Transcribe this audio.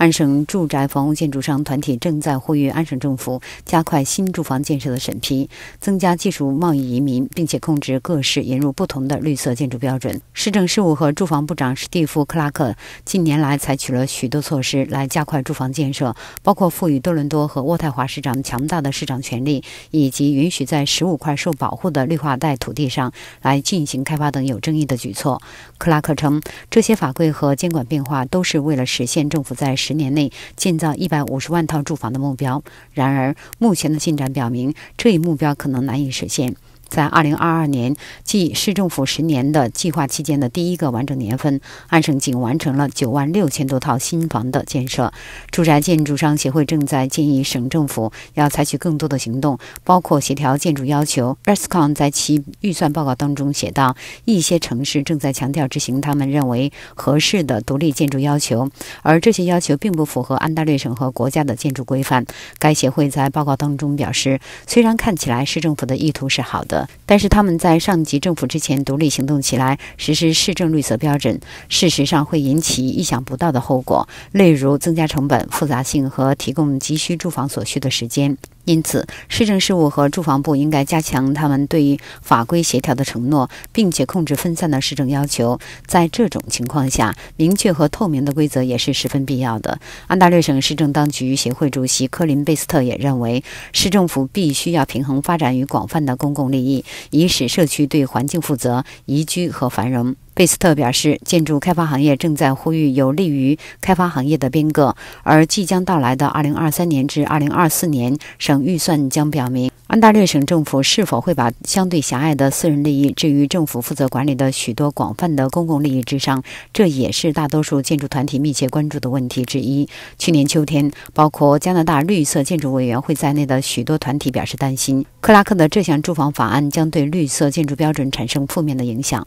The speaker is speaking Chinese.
安省住宅房屋建筑商团体正在呼吁安省政府加快新住房建设的审批，增加技术贸易移民，并且控制各市引入不同的绿色建筑标准。市政事务和住房部长史蒂夫·克拉克近年来采取了许多措施来加快住房建设，包括赋予多伦多和渥太华市长强大的市长权力，以及允许在十五块受保护的绿化带土地上来进行开发等有争议的举措。克拉克称，这些法规和监管变化都是为了实现政府在市。十年内建造一百五十万套住房的目标，然而目前的进展表明，这一目标可能难以实现。在二零二二年，即市政府十年的计划期间的第一个完整年份，安省仅完成了九万六千多套新房的建设。住宅建筑商协会正在建议省政府要采取更多的行动，包括协调建筑要求。Rescon 在其预算报告当中写道：“一些城市正在强调执行他们认为合适的独立建筑要求，而这些要求并不符合安大略省和国家的建筑规范。”该协会在报告当中表示：“虽然看起来市政府的意图是好的。”但是他们在上级政府之前独立行动起来，实施市政绿色标准，事实上会引起意想不到的后果，例如增加成本、复杂性和提供急需住房所需的时间。因此，市政事务和住房部应该加强他们对于法规协调的承诺，并且控制分散的市政要求。在这种情况下，明确和透明的规则也是十分必要的。安大略省市政当局协会主席科林·贝斯特也认为，市政府必须要平衡发展与广泛的公共利益，以使社区对环境负责、宜居和繁荣。贝斯特表示，建筑开发行业正在呼吁有利于开发行业的变革，而即将到来的2023年至2024年省预算将表明安大略省政府是否会把相对狭隘的私人利益置于政府负责管理的许多广泛的公共利益之上。这也是大多数建筑团体密切关注的问题之一。去年秋天，包括加拿大绿色建筑委员会在内的许多团体表示担心，克拉克的这项住房法案将对绿色建筑标准产生负面的影响。